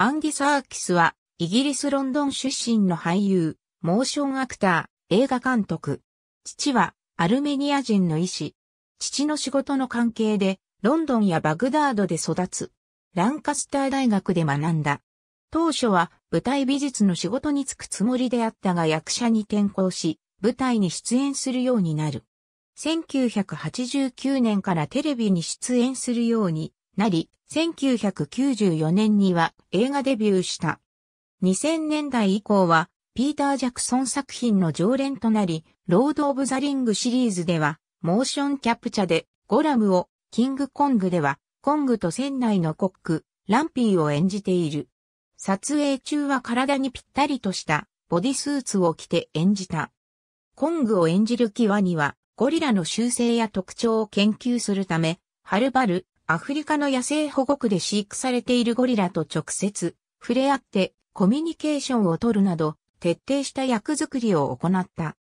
アンディ・サーキスは、イギリス・ロンドン出身の俳優、モーションアクター、映画監督。父は、アルメニア人の医師。父の仕事の関係で、ロンドンやバグダードで育つ。ランカスター大学で学んだ。当初は、舞台美術の仕事に就くつもりであったが役者に転向し、舞台に出演するようになる。1989年からテレビに出演するようになり、1994年には映画デビューした。2000年代以降は、ピーター・ジャクソン作品の常連となり、ロード・オブ・ザ・リングシリーズでは、モーションキャプチャで、ゴラムを、キング・コングでは、コングと船内のコック、ランピーを演じている。撮影中は体にぴったりとした、ボディスーツを着て演じた。コングを演じる際には、ゴリラの習性や特徴を研究するため、はるばるアフリカの野生保護区で飼育されているゴリラと直接触れ合ってコミュニケーションをとるなど徹底した役作りを行った。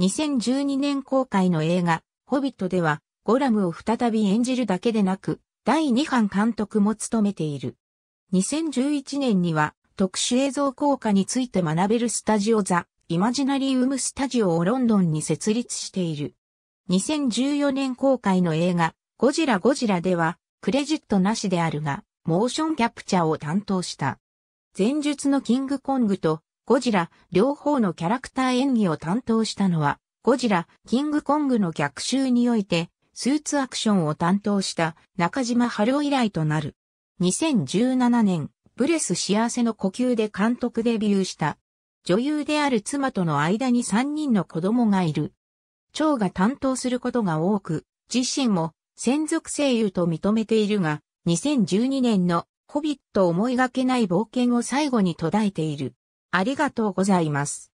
2012年公開の映画、ホビットでは、ゴラムを再び演じるだけでなく、第2版監督も務めている。2011年には、特殊映像効果について学べるスタジオザ・イマジナリウムスタジオをロンドンに設立している。2014年公開の映画、ゴジラゴジラでは、クレジットなしであるが、モーションキャプチャーを担当した。前述のキングコングとゴジラ両方のキャラクター演技を担当したのは、ゴジラ、キングコングの逆襲において、スーツアクションを担当した中島春夫以来となる。2017年、ブレス幸せの呼吸で監督デビューした。女優である妻との間に3人の子供がいる。蝶が担当することが多く、自身も専属声優と認めているが、2012年のホビット思いがけない冒険を最後に途絶えている。ありがとうございます。